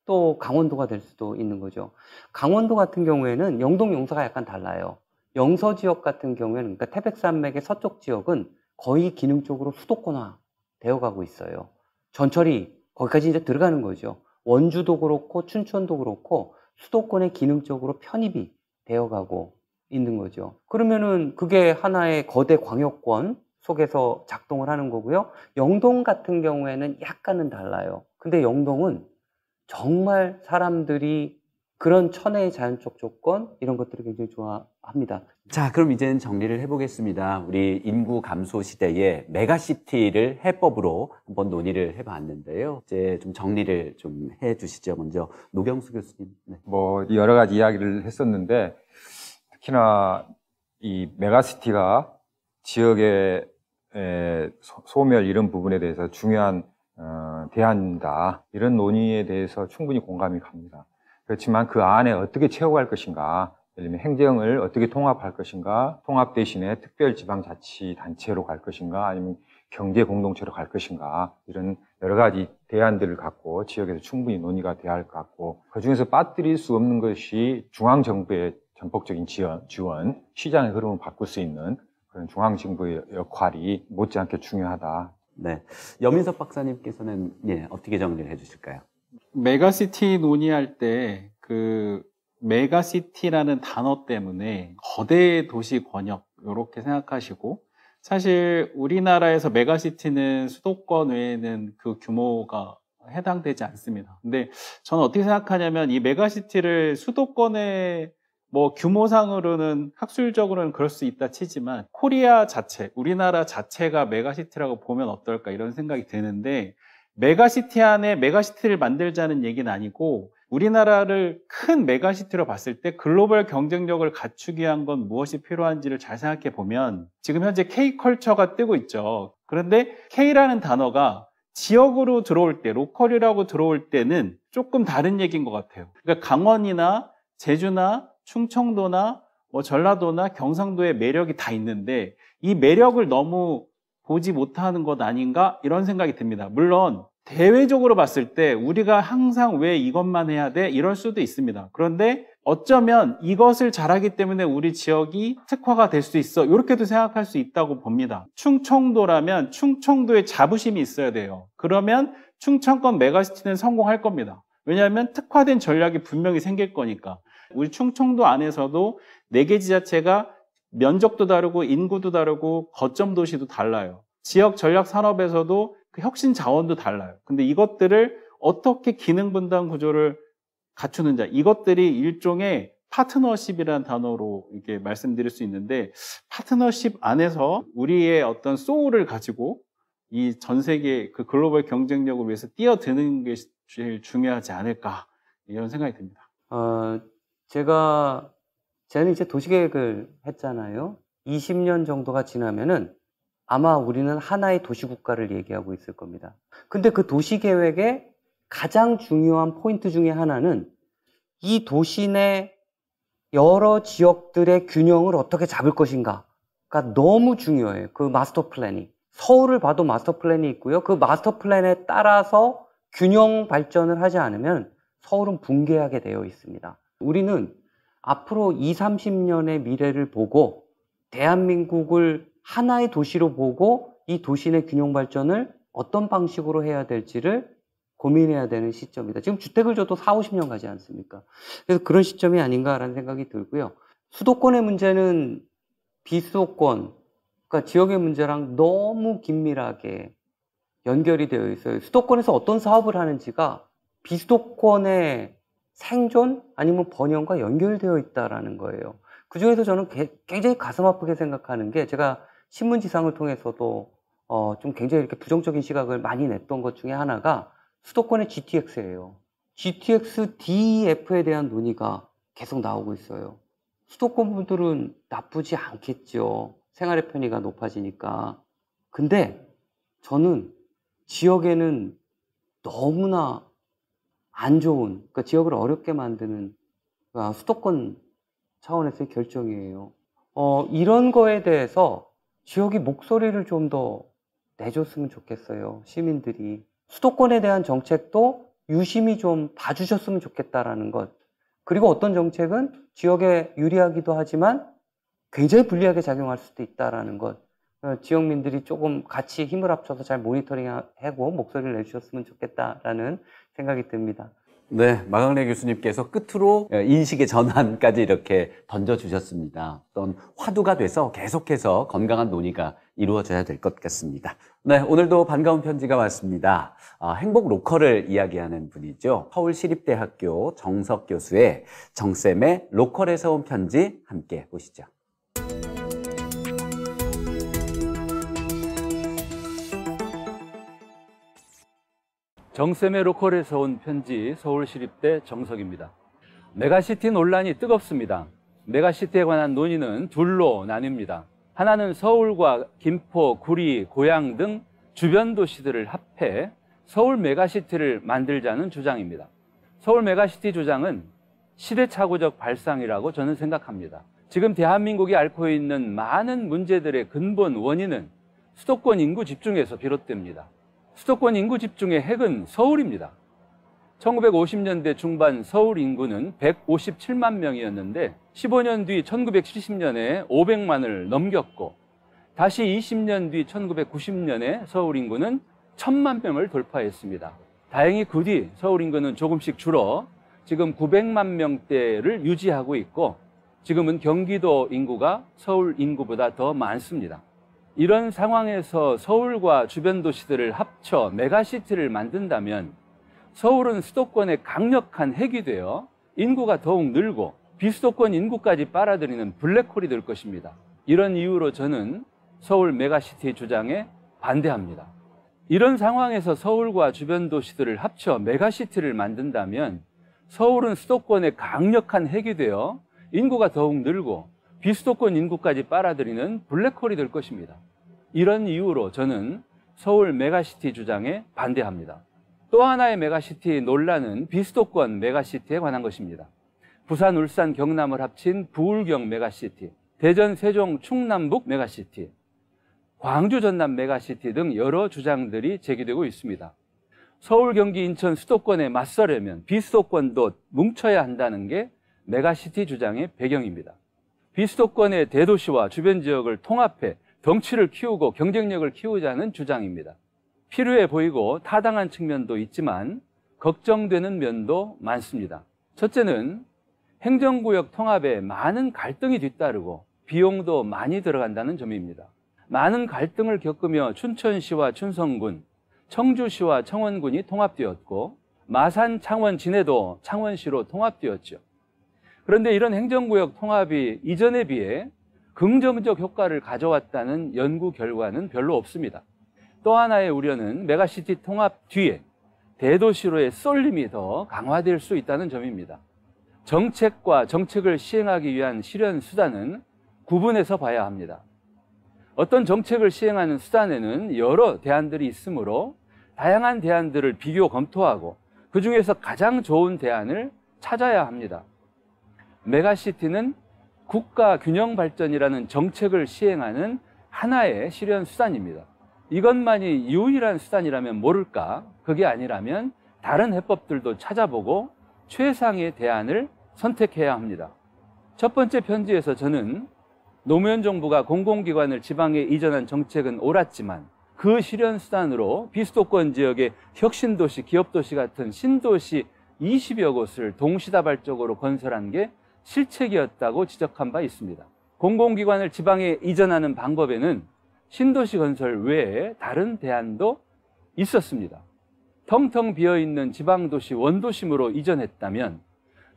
또 강원도가 될 수도 있는 거죠. 강원도 같은 경우에는 영동 용사가 약간 달라요. 영서 지역 같은 경우에는 그러니까 태백산맥의 서쪽 지역은 거의 기능적으로 수도권화 되어가고 있어요. 전철이 거기까지 이제 들어가는 거죠. 원주도 그렇고 춘천도 그렇고 수도권의 기능적으로 편입이 되어가고 있는 거죠. 그러면은 그게 하나의 거대 광역권 속에서 작동을 하는 거고요. 영동 같은 경우에는 약간은 달라요. 근데 영동은 정말 사람들이 그런 천혜의 자연적 조건 이런 것들을 굉장히 좋아합니다. 자, 그럼 이제는 정리를 해보겠습니다. 우리 인구 감소 시대에 메가시티를 해법으로 한번 논의를 해봤는데요. 이제 좀 정리를 좀 해주시죠. 먼저 노경수 교수님. 네. 뭐 여러 가지 이야기를 했었는데 특히나 이 메가시티가 지역의 소멸 이런 부분에 대해서 중요한 어, 대안이다. 이런 논의에 대해서 충분히 공감이 갑니다. 그렇지만 그 안에 어떻게 채워갈 것인가, 예를 들면 행정을 어떻게 통합할 것인가, 통합 대신에 특별지방자치단체로 갈 것인가, 아니면 경제 공동체로 갈 것인가, 이런 여러 가지 대안들을 갖고 지역에서 충분히 논의가 돼야 할 것 같고, 그 중에서 빠뜨릴 수 없는 것이 중앙정부의 전폭적인 지원, 지원, 시장의 흐름을 바꿀 수 있는 그런 중앙정부의 역할이 못지않게 중요하다. 네. 여민석 박사님께서는 예, 어떻게 정리를 해 주실까요? 메가시티 논의할 때 그 메가시티라는 단어 때문에 거대 도시 권역 이렇게 생각하시고 사실 우리나라에서 메가시티는 수도권 외에는 그 규모가 해당되지 않습니다. 근데 저는 어떻게 생각하냐면 이 메가시티를 수도권에 뭐 규모상으로는 학술적으로는 그럴 수 있다 치지만 코리아 자체, 우리나라 자체가 메가시티라고 보면 어떨까 이런 생각이 드는데 메가시티 안에 메가시티를 만들자는 얘기는 아니고 우리나라를 큰 메가시티로 봤을 때 글로벌 경쟁력을 갖추기 위한 건 무엇이 필요한지를 잘 생각해 보면 지금 현재 K컬처가 뜨고 있죠. 그런데 K라는 단어가 지역으로 들어올 때, 로컬이라고 들어올 때는 조금 다른 얘기인 것 같아요. 그러니까 강원이나 제주나 충청도나 뭐 전라도나 경상도의 매력이 다 있는데 이 매력을 너무 보지 못하는 것 아닌가 이런 생각이 듭니다. 물론 대외적으로 봤을 때 우리가 항상 왜 이것만 해야 돼 이럴 수도 있습니다. 그런데 어쩌면 이것을 잘하기 때문에 우리 지역이 특화가 될 수 있어 이렇게도 생각할 수 있다고 봅니다. 충청도라면 충청도에 자부심이 있어야 돼요. 그러면 충청권 메가시티는 성공할 겁니다. 왜냐하면 특화된 전략이 분명히 생길 거니까. 우리 충청도 안에서도 네 개 지자체가 면적도 다르고 인구도 다르고 거점 도시도 달라요. 지역 전략 산업에서도 그 혁신 자원도 달라요. 근데 이것들을 어떻게 기능 분담 구조를 갖추는 지 이것들이 일종의 파트너십이라는 단어로 이렇게 말씀드릴 수 있는데 파트너십 안에서 우리의 어떤 소울을 가지고 이 전 세계 그 글로벌 경쟁력을 위해서 뛰어드는 게 제일 중요하지 않을까 이런 생각이 듭니다. 어, 제가 저는 이제 도시계획을 했잖아요. 20년 정도가 지나면은 아마 우리는 하나의 도시국가를 얘기하고 있을 겁니다. 근데 그 도시계획의 가장 중요한 포인트 중의 하나는 이 도시 내 여러 지역들의 균형을 어떻게 잡을 것인가가 너무 중요해요. 그 마스터 플랜이. 서울을 봐도 마스터 플랜이 있고요. 그 마스터 플랜에 따라서 균형 발전을 하지 않으면 서울은 붕괴하게 되어 있습니다. 우리는 앞으로 20, 30년의 미래를 보고 대한민국을 하나의 도시로 보고 이 도시의 균형 발전을 어떤 방식으로 해야 될지를 고민해야 되는 시점이다. 지금 주택을 줘도 4, 50년 가지 않습니까? 그래서 그런 시점이 아닌가라는 생각이 들고요. 수도권의 문제는 비수도권, 그러니까 지역의 문제랑 너무 긴밀하게 연결이 되어 있어요. 수도권에서 어떤 사업을 하는지가 비수도권의 생존 아니면 번영과 연결되어 있다라는 거예요. 그 중에서 저는 굉장히 가슴 아프게 생각하는 게 제가 신문지상을 통해서도 어좀 굉장히 이렇게 부정적인 시각을 많이 냈던 것 중에 하나가 수도권의 GTX예요. GTX DEF에 대한 논의가 계속 나오고 있어요. 수도권 분들은 나쁘지 않겠죠. 생활의 편의가 높아지니까. 근데 저는 지역에는 너무나 안 좋은, 그러니까 지역을 어렵게 만드는 아, 수도권 차원에서의 결정이에요. 어, 이런 거에 대해서 지역이 목소리를 좀 더 내줬으면 좋겠어요. 시민들이. 수도권에 대한 정책도 유심히 좀 봐주셨으면 좋겠다라는 것. 그리고 어떤 정책은 지역에 유리하기도 하지만 굉장히 불리하게 작용할 수도 있다라는 것. 어, 지역민들이 조금 같이 힘을 합쳐서 잘 모니터링하고 목소리를 내주셨으면 좋겠다라는 생각이 듭니다. 네, 마강래 교수님께서 끝으로 어, 인식의 전환까지 이렇게 던져주셨습니다. 어떤 화두가 돼서 계속해서 건강한 논의가 이루어져야 될 것 같습니다. 네, 오늘도 반가운 편지가 왔습니다. 아, 행복 로컬을 이야기하는 분이죠. 서울시립대학교 정석 교수의 정쌤의 로컬에서 온 편지 함께 보시죠. 정쌤의 로컬에서 온 편지 서울시립대 정석입니다. 메가시티 논란이 뜨겁습니다. 메가시티에 관한 논의는 둘로 나뉩니다. 하나는 서울과 김포, 구리, 고양 등 주변 도시들을 합해 서울 메가시티를 만들자는 주장입니다. 서울 메가시티 주장은 시대착오적 발상이라고 저는 생각합니다. 지금 대한민국이 앓고 있는 많은 문제들의 근본 원인은 수도권 인구 집중에서 비롯됩니다. 수도권 인구 집중의 핵은 서울입니다. 1950년대 중반 서울 인구는 157만 명이었는데 15년 뒤 1970년에 500만을 넘겼고 다시 20년 뒤 1990년에 서울 인구는 1000만 명을 돌파했습니다. 다행히 그 뒤 서울 인구는 조금씩 줄어 지금 900만 명대를 유지하고 있고 지금은 경기도 인구가 서울 인구보다 더 많습니다. 이런 상황에서 서울과 주변 도시들을 합쳐 메가시티를 만든다면 서울은 수도권의 강력한 핵이 되어 인구가 더욱 늘고 비수도권 인구까지 빨아들이는 블랙홀이 될 것입니다. 이런 이유로 저는 서울 메가시티 주장에 반대합니다. 이런 상황에서 서울과 주변 도시들을 합쳐 메가시티를 만든다면 서울은 수도권의 강력한 핵이 되어 인구가 더욱 늘고 비수도권 인구까지 빨아들이는 블랙홀이 될 것입니다. 이런 이유로 저는 서울 메가시티 주장에 반대합니다. 또 하나의 메가시티 논란은 비수도권 메가시티에 관한 것입니다. 부산, 울산, 경남을 합친 부울경 메가시티, 대전, 세종, 충남북 메가시티, 광주, 전남 메가시티 등 여러 주장들이 제기되고 있습니다. 서울, 경기, 인천 수도권에 맞서려면 비수도권도 뭉쳐야 한다는 게 메가시티 주장의 배경입니다. 비수도권의 대도시와 주변 지역을 통합해 덩치를 키우고 경쟁력을 키우자는 주장입니다. 필요해 보이고 타당한 측면도 있지만 걱정되는 면도 많습니다. 첫째는 행정구역 통합에 많은 갈등이 뒤따르고 비용도 많이 들어간다는 점입니다. 많은 갈등을 겪으며 춘천시와 춘성군, 청주시와 청원군이 통합되었고 마산, 창원, 진해도 창원시로 통합되었죠. 그런데 이런 행정구역 통합이 이전에 비해 긍정적 효과를 가져왔다는 연구 결과는 별로 없습니다. 또 하나의 우려는 메가시티 통합 뒤에 대도시로의 쏠림이 더 강화될 수 있다는 점입니다. 정책과 정책을 시행하기 위한 실현 수단은 구분해서 봐야 합니다. 어떤 정책을 시행하는 수단에는 여러 대안들이 있으므로 다양한 대안들을 비교 검토하고 그 중에서 가장 좋은 대안을 찾아야 합니다. 메가시티는 국가 균형 발전이라는 정책을 시행하는 하나의 실현 수단입니다. 이것만이 유일한 수단이라면 모를까? 그게 아니라면 다른 해법들도 찾아보고 최상의 대안을 선택해야 합니다. 첫 번째 편지에서 저는 노무현 정부가 공공기관을 지방에 이전한 정책은 옳았지만 그 실현 수단으로 비수도권 지역의 혁신도시, 기업도시 같은 신도시 20여 곳을 동시다발적으로 건설한 게 실책이었다고 지적한 바 있습니다. 공공기관을 지방에 이전하는 방법에는 신도시 건설 외에 다른 대안도 있었습니다. 텅텅 비어있는 지방도시 원도심으로 이전했다면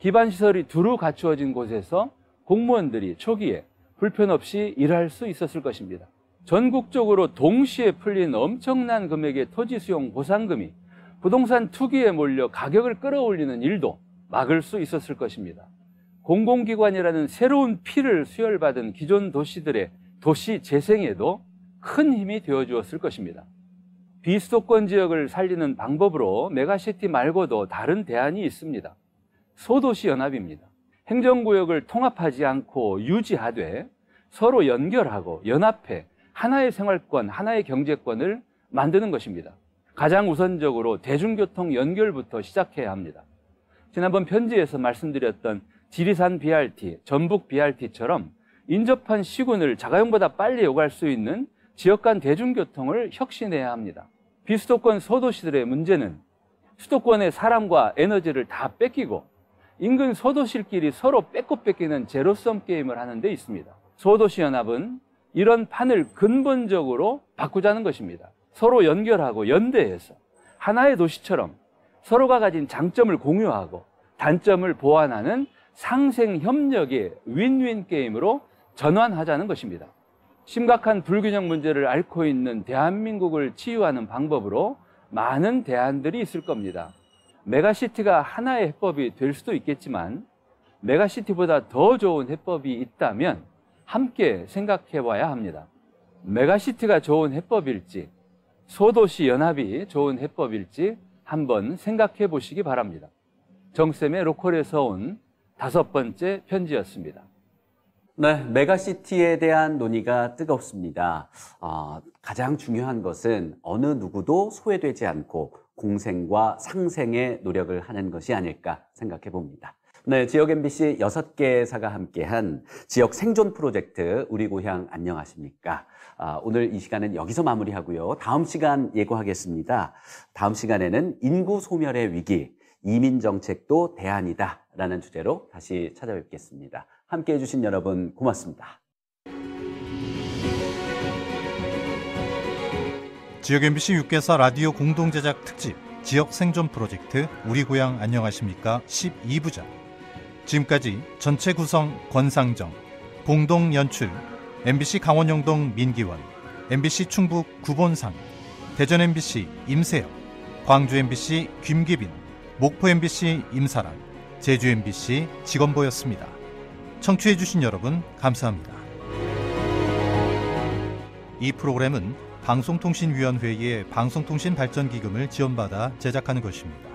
기반시설이 두루 갖추어진 곳에서 공무원들이 초기에 불편 없이 일할 수 있었을 것입니다. 전국적으로 동시에 풀린 엄청난 금액의 토지 수용 보상금이 부동산 투기에 몰려 가격을 끌어올리는 일도 막을 수 있었을 것입니다. 공공기관이라는 새로운 피를 수혈받은 기존 도시들의 도시 재생에도 큰 힘이 되어 주었을 것입니다. 비수도권 지역을 살리는 방법으로 메가시티 말고도 다른 대안이 있습니다. 소도시 연합입니다. 행정구역을 통합하지 않고 유지하되 서로 연결하고 연합해 하나의 생활권, 하나의 경제권을 만드는 것입니다. 가장 우선적으로 대중교통 연결부터 시작해야 합니다. 지난번 편지에서 말씀드렸던 지리산 BRT, 전북 BRT처럼 인접한 시군을 자가용보다 빨리 요구할 수 있는 지역 간 대중교통을 혁신해야 합니다. 비수도권 소도시들의 문제는 수도권의 사람과 에너지를 다 뺏기고 인근 소도시끼리 서로 뺏고 뺏기는 제로섬 게임을 하는 데 있습니다. 소도시 연합은 이런 판을 근본적으로 바꾸자는 것입니다. 서로 연결하고 연대해서 하나의 도시처럼 서로가 가진 장점을 공유하고 단점을 보완하는 상생 협력의 윈윈 게임으로 전환하자는 것입니다. 심각한 불균형 문제를 앓고 있는 대한민국을 치유하는 방법으로 많은 대안들이 있을 겁니다. 메가시티가 하나의 해법이 될 수도 있겠지만 메가시티보다 더 좋은 해법이 있다면 함께 생각해 봐야 합니다. 메가시티가 좋은 해법일지 소도시 연합이 좋은 해법일지 한번 생각해 보시기 바랍니다. 정쌤의 로컬에서 온 다섯 번째 편지였습니다. 네, 메가시티에 대한 논의가 뜨겁습니다. 어, 가장 중요한 것은 어느 누구도 소외되지 않고 공생과 상생의 노력을 하는 것이 아닐까 생각해 봅니다. 네, 지역 MBC 여섯 개사가 함께한 지역 생존 프로젝트 우리 고향 안녕하십니까? 아, 오늘 이 시간은 여기서 마무리하고요. 다음 시간 예고하겠습니다. 다음 시간에는 인구 소멸의 위기, 이민 정책도 대안이다 라는 주제로 다시 찾아뵙겠습니다. 함께 해주신 여러분 고맙습니다. 지역 MBC 6개사 라디오 공동 제작 특집 지역 생존 프로젝트 우리 고향 안녕하십니까 12부작 지금까지 전체 구성 권상정 공동 연출 MBC 강원영동 민기원 MBC 충북 구본상 대전 MBC 임세영 광주 MBC 김기빈 목포 MBC 임사람 제주 MBC 직원보였습니다. 청취해주신 여러분, 감사합니다. 이 프로그램은 방송통신위원회의 방송통신발전기금을 지원받아 제작하는 것입니다.